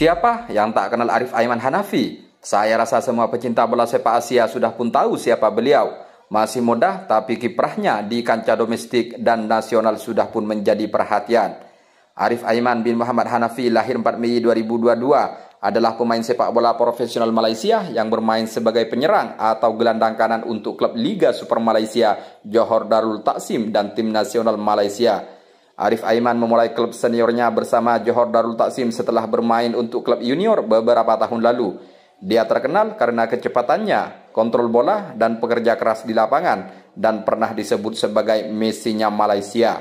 Siapa yang tak kenal Arif Aiman Hanafi? Saya rasa semua pecinta bola sepak Asia sudah pun tahu siapa beliau. Masih mudah, tapi kiprahnya di kancah domestik dan nasional sudah pun menjadi perhatian. Arif Aiman bin Muhammad Hanafi lahir 4 Mei 2022 adalah pemain sepak bola profesional Malaysia yang bermain sebagai penyerang atau gelandang kanan untuk klub Liga Super Malaysia, Johor Darul Taksim dan tim nasional Malaysia. Arif Aiman memulai klub seniornya bersama Johor Darul Taksim setelah bermain untuk klub junior beberapa tahun lalu. Dia terkenal karena kecepatannya, kontrol bola, dan pekerja keras di lapangan, dan pernah disebut sebagai Messi-nya Malaysia.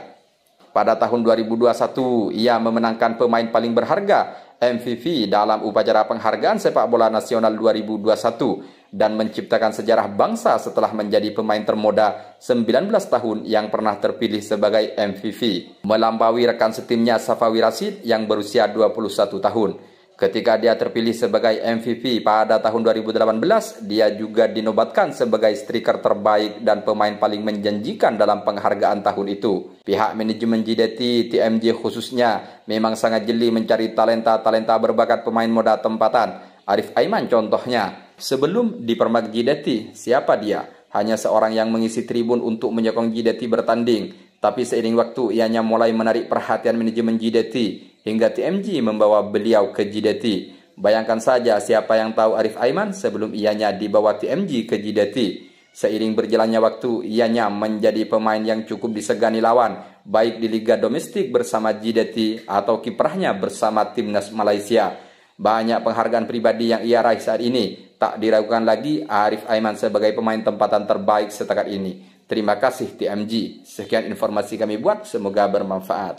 Pada tahun 2021, ia memenangkan pemain paling berharga MVP dalam upacara penghargaan sepak bola nasional 2021 dan menciptakan sejarah bangsa setelah menjadi pemain termoda 19 tahun yang pernah terpilih sebagai MVP, melampaui rekan setimnya Safawi Rasid yang berusia 21 tahun. Ketika dia terpilih sebagai MVP pada tahun 2018, dia juga dinobatkan sebagai striker terbaik dan pemain paling menjanjikan dalam penghargaan tahun itu. Pihak manajemen JDT TMJ khususnya memang sangat jeli mencari talenta-talenta berbakat pemain moda tempatan. Arif Aiman contohnya, Sebelum dipermak Jidati, siapa dia? Hanya seorang yang mengisi tribun untuk menyokong Jidati bertanding. Tapi seiring waktu ianya mulai menarik perhatian manajemen Jidati hingga TMG membawa beliau ke Jidati. Bayangkan saja siapa yang tahu Arif Aiman sebelum ianya dibawa TMG ke Jidati. Seiring berjalannya waktu, ianya menjadi pemain yang cukup disegani lawan, baik di liga domestik bersama Jidati atau kiprahnya bersama timnas Malaysia. Banyak penghargaan pribadi yang ia raih saat ini. Tak diragukan lagi Arif Aiman sebagai pemain tempatan terbaik setakat ini. Terima kasih TMG. Sekian informasi kami buat, semoga bermanfaat.